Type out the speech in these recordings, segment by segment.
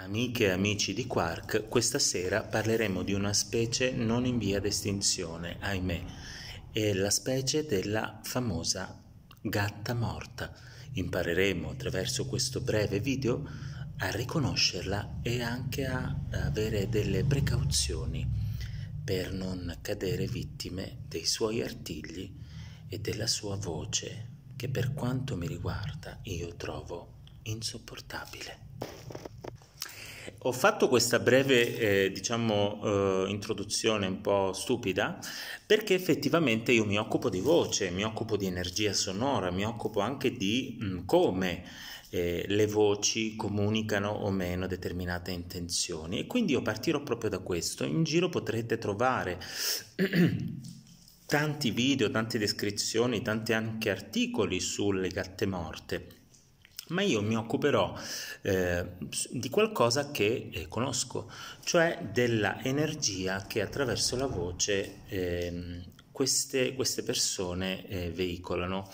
Amiche e amici di Quark, questa sera parleremo di una specie non in via d'estinzione, ahimè, è la specie della famosa gatta morta. Impareremo attraverso questo breve video a riconoscerla e anche a avere delle precauzioni per non cadere vittime dei suoi artigli e della sua voce che per quanto mi riguarda io trovo insopportabile. Ho fatto questa breve, eh, diciamo, eh, introduzione un po' stupida perché effettivamente io mi occupo di voce, mi occupo di energia sonora, mi occupo anche di mh, mm, come eh, le voci comunicano o meno determinate intenzioni e quindi io partirò proprio da questo. In giro potrete trovare tanti video, tante descrizioni, tanti anche articoli sulle gatte morte ma io mi occuperò eh, di qualcosa che eh, conosco, cioè della energia che attraverso la voce eh, queste, queste, persone eh, veicolano.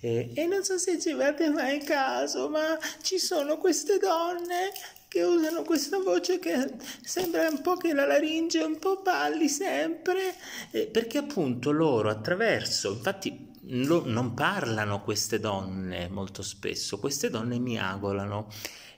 Eh, e non so se ci avete mai caso, ma ci sono queste donne che usano questa voce che sembra un po' che la laringe un po' balli sempre, eh, perché appunto loro attraverso, infatti lo, non parlano queste donne molto spesso, queste donne miagolano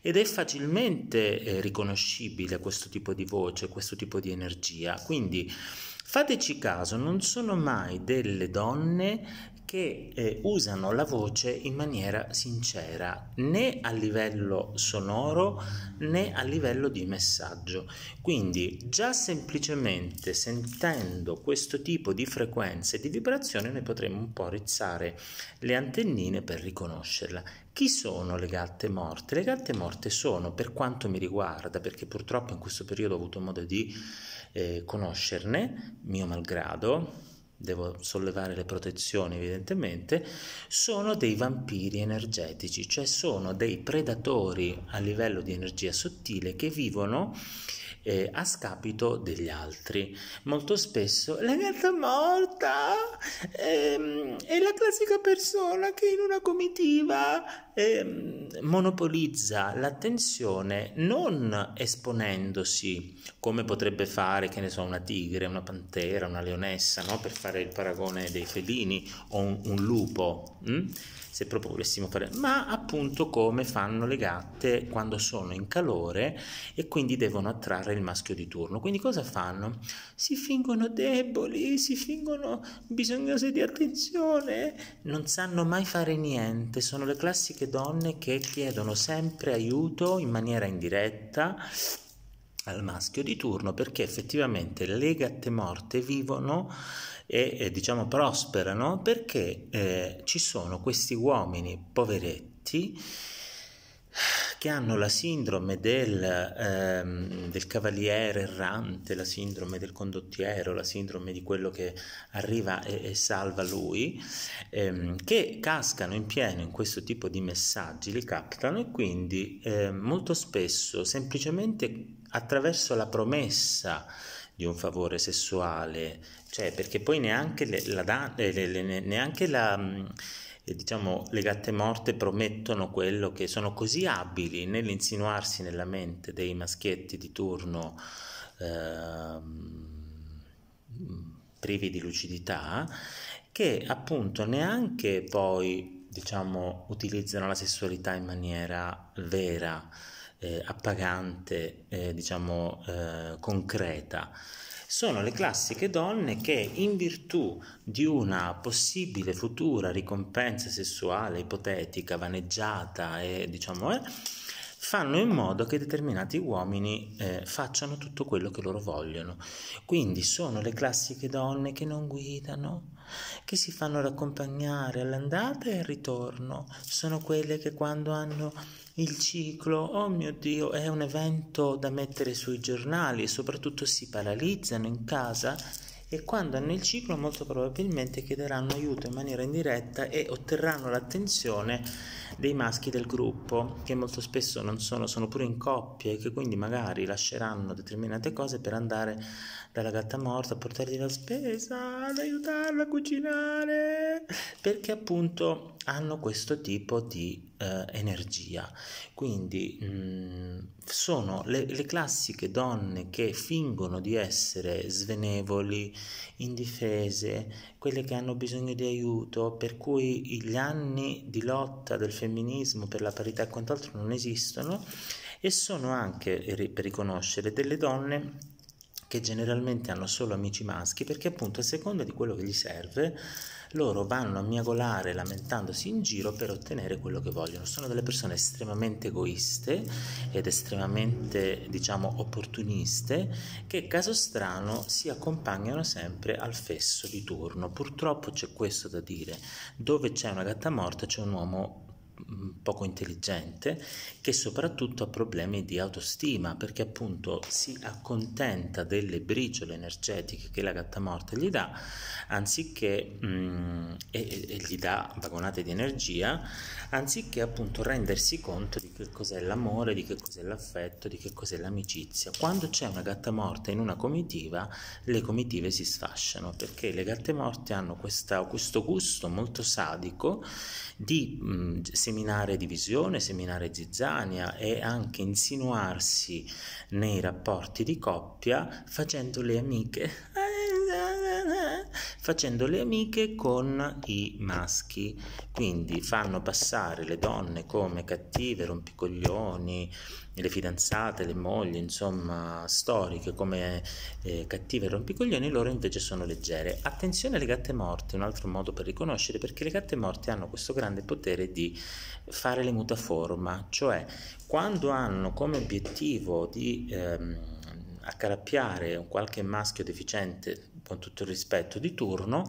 ed è facilmente eh, riconoscibile questo tipo di voce, questo tipo di energia. Quindi fateci caso, non sono mai delle donne che eh, usano la voce in maniera sincera, né a livello sonoro né a livello di messaggio. Quindi già semplicemente sentendo questo tipo di frequenze di vibrazione noi potremmo un po' rizzare le antennine per riconoscerla. Chi sono le gatte morte? Le gatte morte sono, per quanto mi riguarda, perché purtroppo in questo periodo ho avuto modo di eh, conoscerne, mio malgrado, devo sollevare le protezioni evidentemente, sono dei vampiri energetici, cioè sono dei predatori a livello di energia sottile che vivono eh, a scapito degli altri. Molto spesso la gatta morta ehm, è la classica persona che in una comitiva ehm, monopolizza l'attenzione non esponendosi come potrebbe fare, che ne so, una tigre, una pantera, una leonessa, no? per fare il paragone dei felini o un, un lupo. Hm? se proprio volessimo fare, ma appunto come fanno le gatte quando sono in calore e quindi devono attrarre il maschio di turno. Quindi cosa fanno? Si fingono deboli, si fingono bisognose di attenzione, non sanno mai fare niente, sono le classiche donne che chiedono sempre aiuto in maniera indiretta al maschio di turno perché effettivamente le gatte morte vivono e, e diciamo prosperano perché eh, ci sono questi uomini poveretti che hanno la sindrome del, ehm, del, cavaliere errante, la sindrome del condottiero, la sindrome di quello che arriva e, e salva lui, ehm, che cascano in pieno in questo tipo di messaggi, li captano e quindi eh, molto spesso semplicemente attraverso la promessa di un favore sessuale, cioè perché poi neanche, le, la, da, le, le, neanche la diciamo le gatte morte promettono quello che sono così abili nell'insinuarsi nella mente dei maschietti di turno eh, privi di lucidità che appunto neanche poi diciamo utilizzano la sessualità in maniera vera eh, appagante, eh, diciamo eh, concreta. Sono le classiche donne che in virtù di una possibile futura ricompensa sessuale ipotetica, vaneggiata e diciamo Eh, fanno in modo che determinati uomini eh, facciano tutto quello che loro vogliono. Quindi sono le classiche donne che non guidano, che si fanno raccompagnare all'andata e al ritorno, sono quelle che quando hanno il ciclo, oh mio Dio, è un evento da mettere sui giornali e soprattutto si paralizzano in casa e quando hanno il ciclo molto probabilmente chiederanno aiuto in maniera indiretta e otterranno l'attenzione dei maschi del gruppo che molto spesso non sono, sono pure in coppie e che quindi magari lasceranno determinate cose per andare dalla gatta morta a portargli la spesa, ad aiutarla a cucinare perché appunto hanno questo tipo di eh, energia. Quindi mh, mm, sono le, le, classiche donne che fingono di essere svenevoli, indifese, quelle che hanno bisogno di aiuto, per cui gli anni di lotta del femminismo per la parità e quant'altro non esistono e sono anche, per riconoscere, delle donne che generalmente hanno solo amici maschi perché appunto a seconda di quello che gli serve loro vanno a miagolare lamentandosi in giro per ottenere quello che vogliono. Sono delle persone estremamente egoiste ed estremamente, diciamo, opportuniste che, caso strano, si accompagnano sempre al fesso di turno. Purtroppo c'è questo da dire. Dove c'è una gatta morta c'è un uomo Mm, poco intelligente che soprattutto ha problemi di autostima perché appunto si accontenta delle briciole energetiche che la gatta gattamorta gli dà anziché mm, e, e, gli dà vagonate di energia anziché appunto rendersi conto di che cos'è l'amore di che cos'è l'affetto di che cos'è l'amicizia quando c'è una gatta gattamorta in una comitiva le comitive si sfasciano perché le gatte morte hanno questa, questo gusto molto sadico di mm, seminare divisione, seminare zizzania e anche insinuarsi nei rapporti di coppia facendo le amiche facendo le amiche con i maschi. Quindi fanno passare le donne come cattive, rompicoglioni, le fidanzate, le mogli, insomma, storiche come eh, cattive rompicoglioni, loro invece sono leggere. Attenzione alle gatte morte, un altro modo per riconoscere, perché le gatte morte hanno questo grande potere di fare le mutaforma, cioè quando hanno come obiettivo di ehm, accalappiare un qualche maschio deficiente con tutto il rispetto di turno,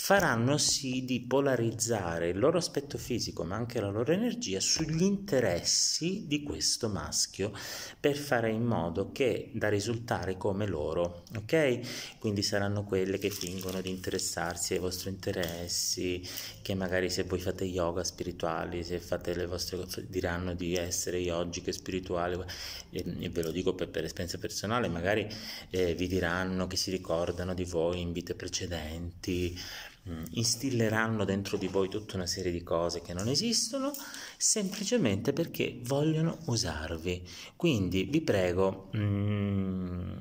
faranno sì di polarizzare il loro aspetto fisico ma anche la loro energia sugli interessi di questo maschio per fare in modo che da risultare come loro, ok? Quindi saranno quelle che fingono di interessarsi ai vostri interessi, che magari se voi fate yoga spirituali, se fate le vostre cose, diranno di essere yogiche spirituali, e, e ve lo dico per, per esperienza personale, magari eh, vi diranno che si ricordano di voi in vite precedenti, mm, instilleranno dentro di voi tutta una serie di cose che non esistono semplicemente perché vogliono usarvi. Quindi vi prego, mm,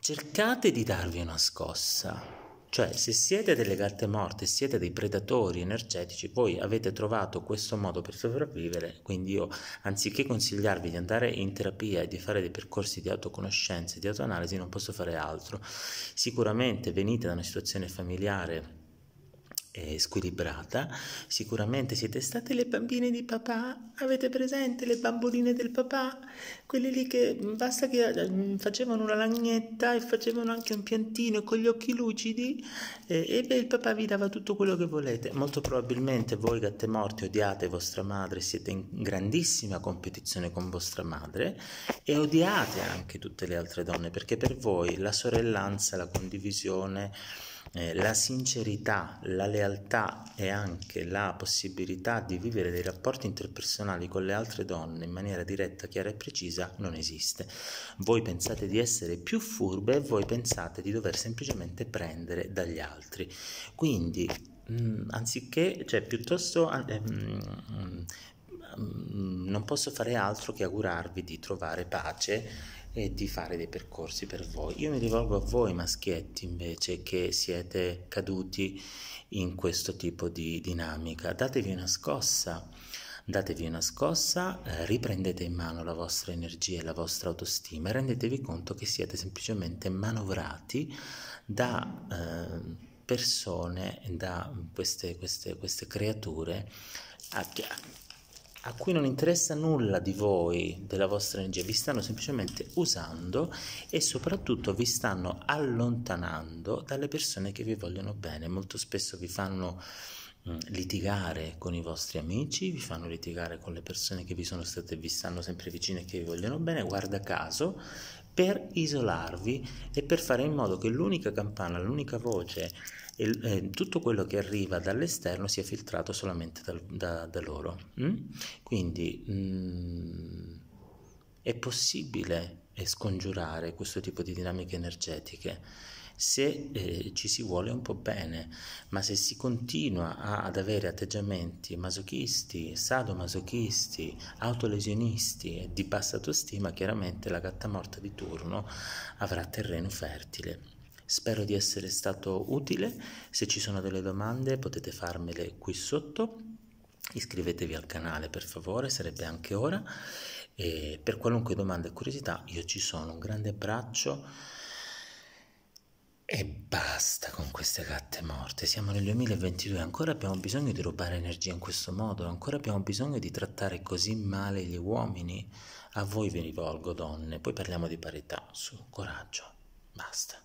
cercate di darvi una scossa cioè, se siete delle gatte morte, siete dei predatori energetici, voi avete trovato questo modo per sopravvivere, quindi io, anziché consigliarvi di andare in terapia e di fare dei percorsi di autoconoscenza e di autoanalisi, non posso fare altro. Sicuramente venite da una situazione familiare eh, squilibrata, sicuramente siete state le bambine di papà, avete presente le bamboline del papà? Quelle lì che basta che eh, facevano una lagnetta e facevano anche un piantino con gli occhi lucidi eh, e beh, il papà vi dava tutto quello che volete. Molto probabilmente voi gatte morti odiate vostra madre, siete in grandissima competizione con vostra madre e odiate anche tutte le altre donne perché per voi la sorellanza, la condivisione eh, la sincerità, la lealtà e anche la possibilità di vivere dei rapporti interpersonali con le altre donne in maniera diretta, chiara e precisa non esiste. Voi pensate di essere più furbe e voi pensate di dover semplicemente prendere dagli altri. Quindi, mh, mm, anziché, cioè piuttosto... Eh, ehm, mm, mm, non posso fare altro che augurarvi di trovare pace e di fare dei percorsi per voi. Io mi rivolgo a voi maschietti invece che siete caduti in questo tipo di dinamica, datevi una scossa, datevi una scossa, eh, riprendete in mano la vostra energia e la vostra autostima e rendetevi conto che siete semplicemente manovrati da ehm, persone, da queste, queste, queste creature a cui non interessa nulla di voi, della vostra energia, vi stanno semplicemente usando e soprattutto vi stanno allontanando dalle persone che vi vogliono bene. Molto spesso vi fanno mm, litigare con i vostri amici, vi fanno litigare con le persone che vi sono state vi stanno sempre vicine e che vi vogliono bene, guarda caso per isolarvi e per fare in modo che l'unica campana, l'unica voce e eh, tutto quello che arriva dall'esterno sia filtrato solamente dal, da, da, loro. Mm? Quindi mm, è possibile scongiurare questo tipo di dinamiche energetiche se eh, ci si vuole un po' bene, ma se si continua a, ad avere atteggiamenti masochisti, sadomasochisti, autolesionisti e di bassa autostima, chiaramente la cattamorta di turno avrà terreno fertile. Spero di essere stato utile, se ci sono delle domande potete farmele qui sotto, iscrivetevi al canale per favore, sarebbe anche ora, e per qualunque domanda e curiosità io ci sono, un grande abbraccio. E basta con queste gatte morte, siamo nel 2022, ancora abbiamo bisogno di rubare energia in questo modo, ancora abbiamo bisogno di trattare così male gli uomini. A voi vi rivolgo donne, poi parliamo di parità, su, coraggio, basta.